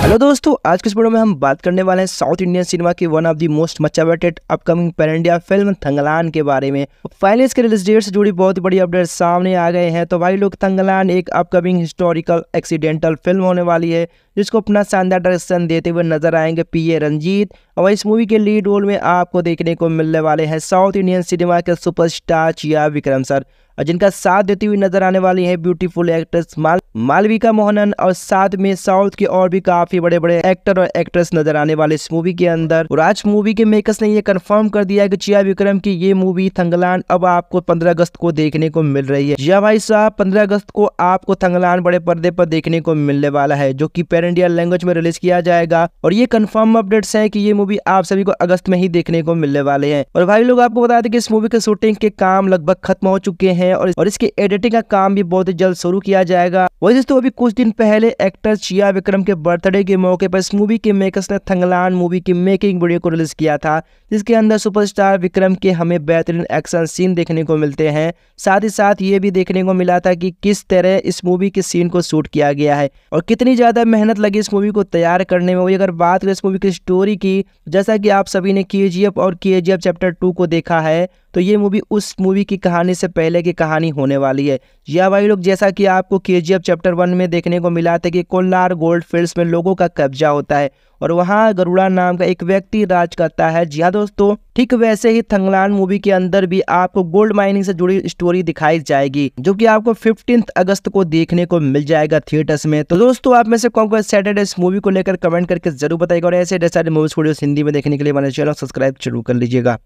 hello दोस्तों आज के इस वीडियो में हम बात करने वाले हैं साउथ इंडियन सिनेमा की one of the most much awaited upcoming pan India film Thangalaan के बारे में फाइनली इसके रिलीज डेट से जुड़ी बहुत ही बड़ी अपडेट सामने आ गए हैं तो भाई लोग थंगलान एक अपकमिंग हिस्टोरिकल एक्सीडेंटल फिल्म होने वाली है जिसको अपना शानदार डायरेक्शन देते हुए नजर आएंगे पी ए रंजीत और इस मूवी के लीड रोल में आपको देखने को मिलने वाले हैं साउथ इंडियन सिनेमा के सुपरस्टार चिया विक्रम सर और जिनका साथ देती हुई नजर आने वाली है ब्यूटीफुल एक्ट्रेस माल मालविका मोहनन और साथ में साउथ के और भी काफी बड़े बड़े एक्टर और एक्ट्रेस नजर आने वाले इस मूवी के अंदर और आज मूवी के मेकर्स ने यह कंफर्म कर दिया कि जिया विक्रम की ये मूवी थंगलान अब आपको पंद्रह अगस्त को देखने को मिल रही है जिया भाई साहब पंद्रह अगस्त को आपको थंगलान बड़े पर्दे पर देखने को मिलने वाला है जो की पेर इंडिया लैंग्वेज में रिलीज किया जाएगा और ये कन्फर्म अपडेट्स है की ये मूवी आप सभी को अगस्त में ही देखने को मिलने वाले है और भाई लोग आपको बता दें कि इस मूवी के शूटिंग के काम लगभग खत्म हो चुके हैं हैं और इसकी एडिटिंग का काम भी बहुत ही जल्द शुरू किया जाएगा वही दोस्तों अभी कुछ दिन पहले एक्टर चिया विक्रम के बर्थडे के मौके पर इस मूवी के मेकर्स ने थंगलान मूवी की मेकिंग वीडियो को रिलीज किया था जिसके अंदर सुपरस्टार विक्रम के हमें बेहतरीन एक्शन सीन देखने को मिलते हैं साथ ही साथ ये भी देखने को मिला था कि किस तरह इस मूवी के सीन को शूट किया गया है और कितनी ज़्यादा मेहनत लगी इस मूवी को तैयार करने में वही अगर बात करें इस मूवी की स्टोरी की जैसा कि आप सभी ने के और के चैप्टर टू को देखा है तो ये मूवी उस मूवी की कहानी से पहले की कहानी होने वाली है या भाई लोग जैसा कि आपको के चैप्टर वन में देखने को मिला था कि कोल्लार गोल्ड फील्ड्स में लोगों का कब्जा होता है और वहाँ गरुड़ा नाम का एक व्यक्ति राज करता है जी हाँ दोस्तों ठीक वैसे ही थंगलान मूवी के अंदर भी आपको गोल्ड माइनिंग से जुड़ी स्टोरी दिखाई जाएगी जो कि आपको फिफ्टीन अगस्त को देखने को मिल जाएगा थिएटर्स में तो दोस्तों आप में से कौन कौन सैटरडे इस मूवी को लेकर कमेंट करके जरूर बताएगा और ऐसे ढेर मूवीज वीडियो हिंदी में देखने के लिए मैंने चैनल सब्सक्राइब जरूर कर लीजिएगा